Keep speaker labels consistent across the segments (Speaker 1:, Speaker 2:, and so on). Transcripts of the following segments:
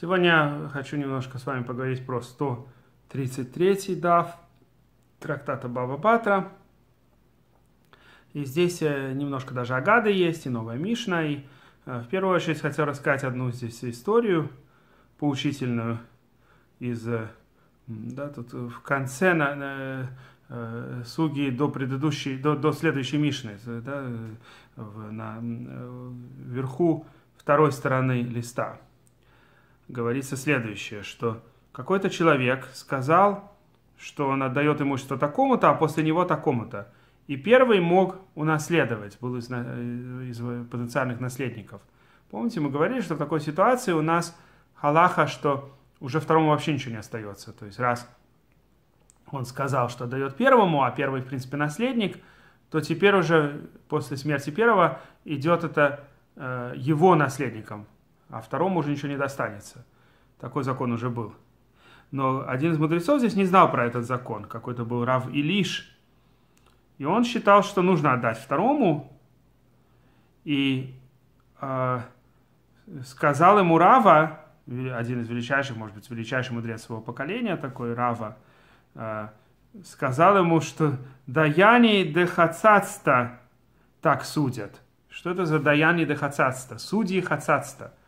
Speaker 1: Сегодня хочу немножко с вами поговорить про 133 дав трактата Баба Батра. И здесь э, немножко даже Агады есть, и Новая Мишна. И э, в первую очередь хотел рассказать одну здесь историю поучительную из... Э, да, тут в конце на, на, суги до предыдущей, до, до следующей Мишны, да, в, на, вверху второй стороны листа говорится следующее, что какой-то человек сказал, что он отдает имущество такому-то, а после него такому-то. И первый мог унаследовать, был из, э, из потенциальных наследников. Помните, мы говорили, что в такой ситуации у нас халаха, что уже второму вообще ничего не остается. То есть раз он сказал, что дает первому, а первый, в принципе, наследник, то теперь уже после смерти первого идет это э, его наследником а второму уже ничего не достанется. Такой закон уже был. Но один из мудрецов здесь не знал про этот закон. Какой-то был Рав Илиш. И он считал, что нужно отдать второму. И э, сказал ему Рава, один из величайших, может быть, величайший мудрец своего поколения, такой Рава, э, сказал ему, что «Даяни дехацацта» так судят. Что это за «Даяни дехацацта»? Судьи хацацта –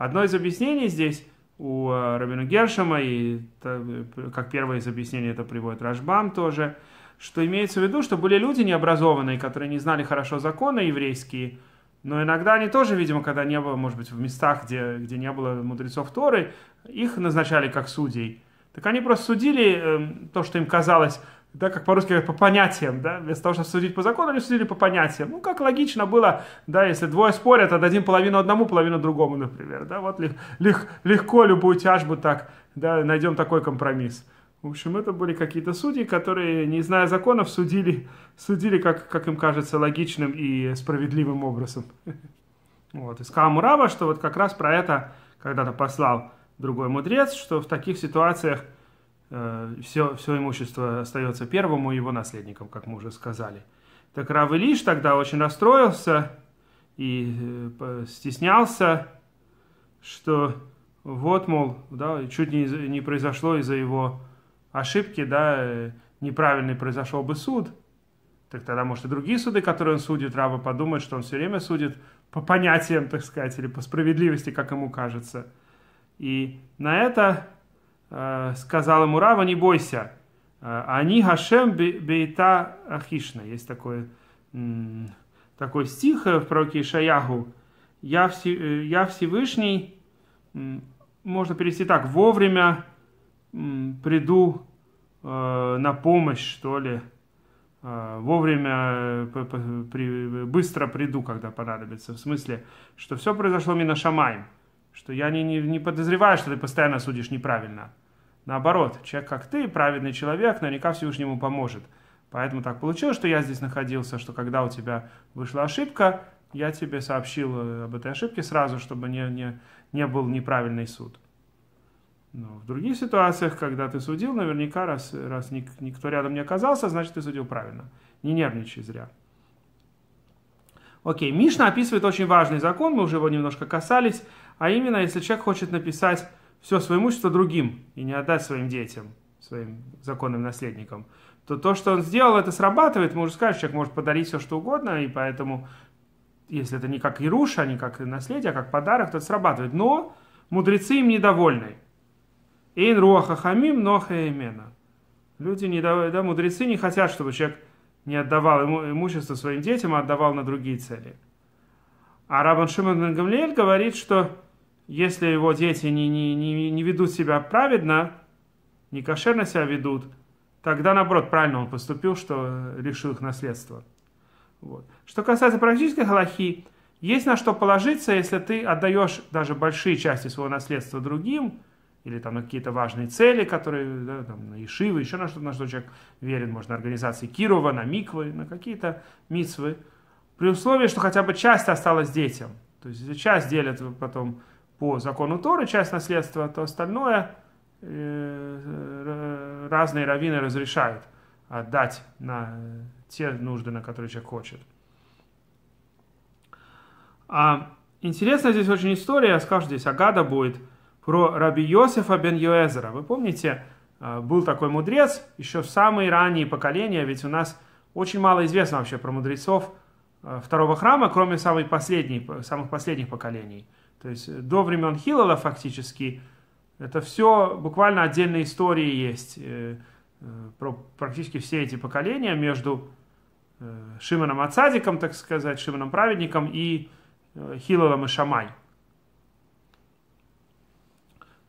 Speaker 1: Одно из объяснений здесь у э, Робина Гершема, и э, как первое из объяснений это приводит Рашбам тоже, что имеется в виду, что были люди необразованные, которые не знали хорошо законы еврейские, но иногда они тоже, видимо, когда не было, может быть, в местах, где, где не было мудрецов Торы, их назначали как судей. Так они просто судили э, то, что им казалось да, как по-русски говорят, по понятиям, да, вместо того, чтобы судить по закону, они судили по понятиям. Ну, как логично было, да, если двое спорят, отдадим половину одному, половину другому, например, да, вот лег, лег, легко любую тяжбу так, да, найдем такой компромисс. В общем, это были какие-то судьи, которые, не зная законов, судили, судили как, как им кажется, логичным и справедливым образом. Вот, и сказал Мурава, что вот как раз про это когда-то послал другой мудрец, что в таких ситуациях – все, э, все имущество остается первому его наследником, как мы уже сказали. Так Рав Илиш тогда очень расстроился и э, стеснялся, что вот, мол, да, чуть не, не произошло из-за его ошибки, да, э, неправильный произошел бы суд. Так тогда, может, и другие суды, которые он судит, Рава подумает, что он все время судит по понятиям, так сказать, или по справедливости, как ему кажется. И на это Э, сказал ему Рава, не бойся, э, они Гашем Бейта Ахишна. Есть такой, такой стих э, в пророке Ишаяху. Я, все, я Всевышний, можно перевести так, вовремя приду на помощь, что ли, вовремя, быстро приду, когда понадобится. В смысле, что все произошло мимо шамаем, что я не, не, не подозреваю, что ты постоянно судишь неправильно. Наоборот, человек как ты, праведный человек, наверняка Всевышнему поможет. Поэтому так получилось, что я здесь находился, что когда у тебя вышла ошибка, я тебе сообщил э, об этой ошибке сразу, чтобы не, не, не был неправильный суд. Но в других ситуациях, когда ты судил, наверняка, раз, раз ник, никто рядом не оказался, значит, ты судил правильно. Не нервничай зря. Окей, Мишна описывает очень важный закон, мы уже его немножко касались, а именно, если человек хочет написать все свое имущество другим и не отдать своим детям, своим законным наследникам, то то, что он сделал, это срабатывает. Мы уже сказали, человек может подарить все, что угодно, и поэтому, если это не как Ируша, не как наследие, а как подарок, то это срабатывает. Но мудрецы им недовольны. Эйн руаха хамим ноха э имена. Люди недовольны, да, мудрецы не хотят, чтобы человек не отдавал ему имущество своим детям, а отдавал на другие цели. А Рабан Шимон Гамлиэль говорит, что если его дети не, не, не, не ведут себя праведно, не кошерно себя ведут, тогда, наоборот, правильно он поступил, что решил их наследство. Вот. Что касается практической галахи, есть на что положиться, если ты отдаешь даже большие части своего наследства другим, или там на какие-то важные цели, которые, да, там, на Ишивы, еще на что, на что человек верен, можно организации Кирова, на Миквы, на какие-то Мицвы, при условии, что хотя бы часть осталась детям. То есть, часть делят потом по закону Торы часть наследства, то остальное э, разные раввины разрешают отдать на э, те нужды, на которые человек хочет. А интересная здесь очень история, я скажу здесь, Агада будет, про Раби Йосифа бен Йоэзера. Вы помните, а, был такой мудрец еще в самые ранние поколения, ведь у нас очень мало известно вообще про мудрецов а, второго храма, кроме самых последних, самых последних поколений – то есть э, до времен Хилала фактически это все буквально отдельные истории есть. Э, э, про практически все эти поколения между Шимоном Ацадиком, так сказать, Шимоном Праведником и Хилалом и Шамай.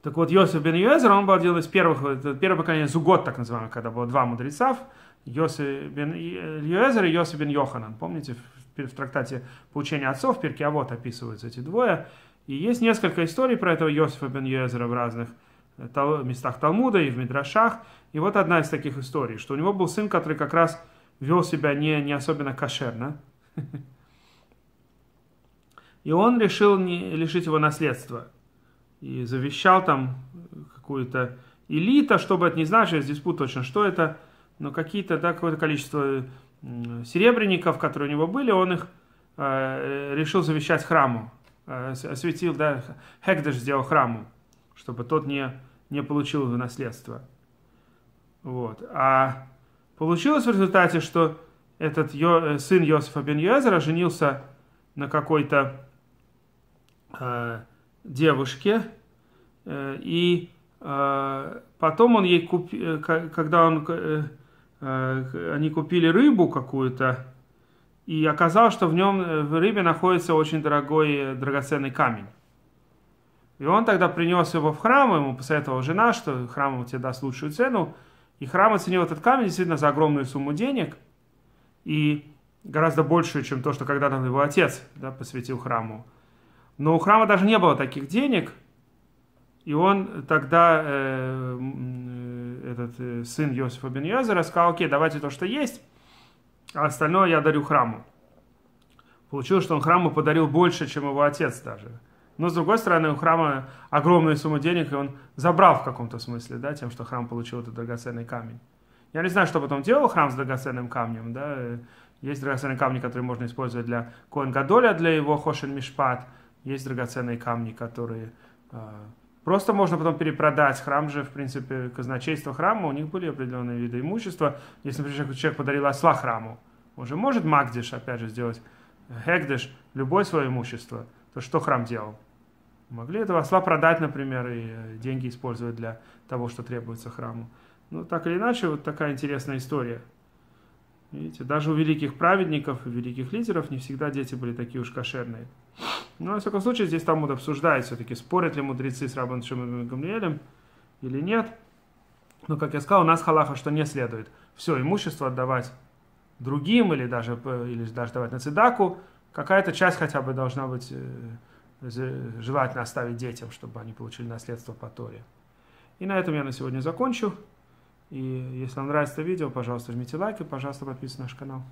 Speaker 1: Так вот, Йосиф бен Йозер, он был один из первых, первое поколение Зугот, так называемое, когда было два мудреца, Йосиф бен Йозер и Йосиф бен Йоханан. Помните, в, в трактате «Поучение отцов» в Пирке, а вот описываются эти двое – и есть несколько историй про этого Йосифа бен Йезера в разных э, местах Талмуда и в Мидрашах. И вот одна из таких историй, что у него был сын, который как раз вел себя не, не особенно кошерно. И он решил не, лишить его наследства. И завещал там какую-то элита, чтобы это не значило, здесь путь точно, что это, но какие-то, да, какое-то количество э, серебряников, которые у него были, он их э, э решил завещать храму. Э, осветил, да, Хекдеш сделал храму, чтобы тот не, не получил его наследство. Вот. А получилось в результате, что этот Йо, э, сын Йосифа бен Йозера женился на какой-то э, девушке, э, и э, потом он ей купил, э, когда он, э, э, они купили рыбу какую-то, и оказалось, что в нем, э, в рыбе находится очень дорогой, э, драгоценный камень. И он тогда принес его в храм, ему посоветовала жена, что храм ему тебе даст лучшую цену. И храм оценил этот камень действительно за огромную сумму денег. И гораздо большую, чем то, что когда-то его отец да, посвятил храму. Но у храма даже не было таких денег. И он тогда, э, э этот э, сын Иосифа бен Йозера, сказал, окей, давайте то, что есть а остальное я дарю храму. Получилось, что он храму подарил больше, чем его отец даже. Но, с другой стороны, у храма огромную сумму денег, и он забрал в каком-то смысле, да, тем, что храм получил этот драгоценный камень. Я не знаю, что потом делал храм с драгоценным камнем, да, есть драгоценные камни, которые можно использовать для Коэн Гадоля, для его Хошин Мишпат, есть драгоценные камни, которые а, Просто можно потом перепродать. Храм же, в принципе, казначейство храма, у них были определенные виды имущества. Если, например, человек подарил осла храму, он же может Магдиш, опять же, сделать э, Хегдиш, любое свое имущество. То что храм делал? Могли этого осла продать, например, и э, деньги использовать для того, что требуется храму. Ну, так или иначе, вот такая интересная история. Видите, даже у великих праведников и великих лидеров не всегда дети были такие уж кошерные. Но, ну, во всяком случае, здесь там Талмуд обсуждают все-таки, спорят ли мудрецы с Рабан Шимом Гамлиэлем или нет. Но, как я сказал, у нас халаха, что не следует все имущество отдавать другим или даже, э, или даже давать на цедаку. Какая-то часть хотя бы должна быть э, желательно оставить детям, чтобы они получили наследство по Торе. И на этом я на сегодня закончу. И если вам нравится видео, пожалуйста, жмите лайк и, пожалуйста, подписывайтесь на наш канал.